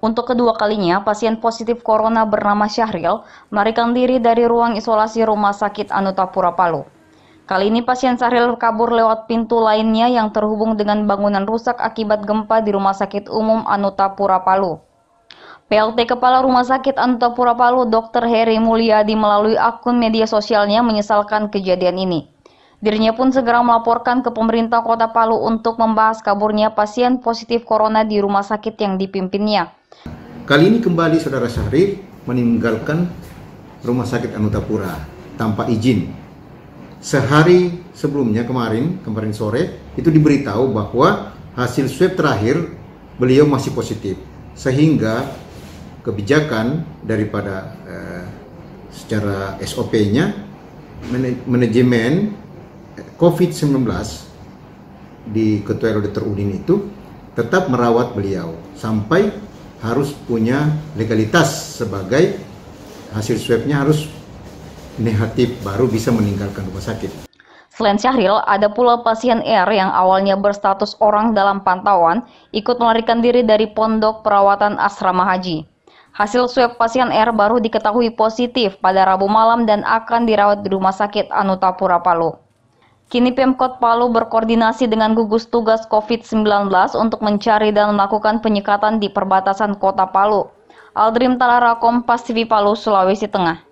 Untuk kedua kalinya, pasien positif corona bernama Syahril melarikan diri dari ruang isolasi rumah sakit Anutapura Palu. Kali ini pasien Syahril kabur lewat pintu lainnya yang terhubung dengan bangunan rusak akibat gempa di Rumah Sakit Umum Anutapura Palu. PLT Kepala Rumah Sakit Anutapura Palu Dr. Heri Mulyadi melalui akun media sosialnya menyesalkan kejadian ini. Dirinya pun segera melaporkan ke pemerintah kota Palu untuk membahas kaburnya pasien positif corona di rumah sakit yang dipimpinnya. Kali ini kembali Saudara Syahrir meninggalkan Rumah Sakit Anutapura tanpa izin. Sehari sebelumnya kemarin, kemarin sore, itu diberitahu bahwa hasil swab terakhir beliau masih positif. Sehingga kebijakan daripada eh, secara SOP-nya manajemen eh, COVID-19 di Ketua Auditor Udin itu tetap merawat beliau sampai harus punya legalitas sebagai hasil swabnya harus negatif baru bisa meninggalkan rumah sakit. Selain Syahril, ada pula pasien R yang awalnya berstatus orang dalam pantauan ikut melarikan diri dari pondok perawatan asrama haji. Hasil swab pasien R baru diketahui positif pada Rabu malam dan akan dirawat di Rumah Sakit Anutapura Palu. Kini Pemkot Palu berkoordinasi dengan gugus tugas COVID-19 untuk mencari dan melakukan penyekatan di perbatasan kota Palu. Aldrim Talara Kompas TV Palu, Sulawesi Tengah.